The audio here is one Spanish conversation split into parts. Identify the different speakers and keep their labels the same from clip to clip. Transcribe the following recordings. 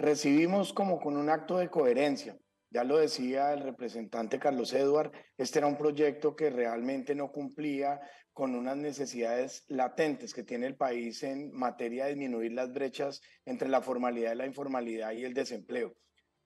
Speaker 1: recibimos como con un acto de coherencia. Ya lo decía el representante Carlos Eduard, este era un proyecto que realmente no cumplía con unas necesidades latentes que tiene el país en materia de disminuir las brechas entre la formalidad y la informalidad y el desempleo.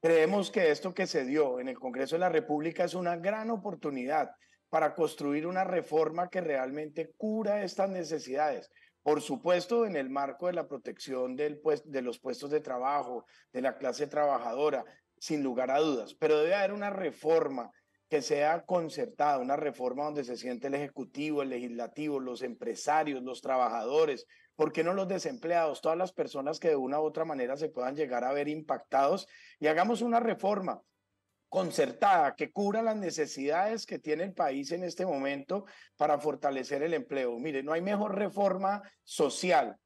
Speaker 1: Creemos que esto que se dio en el Congreso de la República es una gran oportunidad para construir una reforma que realmente cura estas necesidades, por supuesto, en el marco de la protección pues, de los puestos de trabajo, de la clase trabajadora, sin lugar a dudas, pero debe haber una reforma que sea concertada, una reforma donde se siente el Ejecutivo, el Legislativo, los empresarios, los trabajadores, ¿por qué no los desempleados? Todas las personas que de una u otra manera se puedan llegar a ver impactados y hagamos una reforma concertada que cubra las necesidades que tiene el país en este momento para fortalecer el empleo. Mire, no hay mejor reforma social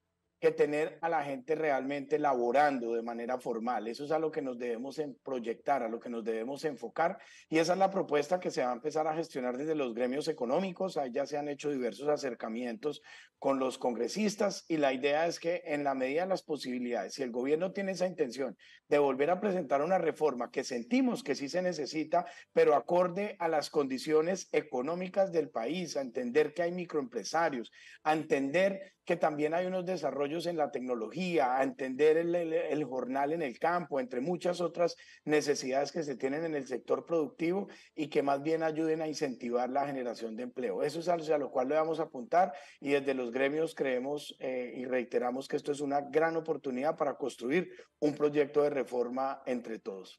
Speaker 1: que tener a la gente realmente laborando de manera formal. Eso es a lo que nos debemos proyectar, a lo que nos debemos enfocar. Y esa es la propuesta que se va a empezar a gestionar desde los gremios económicos. Ahí ya se han hecho diversos acercamientos con los congresistas y la idea es que en la medida de las posibilidades, si el gobierno tiene esa intención de volver a presentar una reforma que sentimos que sí se necesita, pero acorde a las condiciones económicas del país, a entender que hay microempresarios, a entender que también hay unos desarrollos en la tecnología, a entender el, jornal en el campo, entre muchas otras necesidades que se tienen en el sector productivo y que más bien ayuden a incentivar la generación de empleo. Eso es a lo cual le vamos a apuntar y desde los gremios creemos eh, y reiteramos que esto es una gran oportunidad para construir un proyecto de reforma entre todos.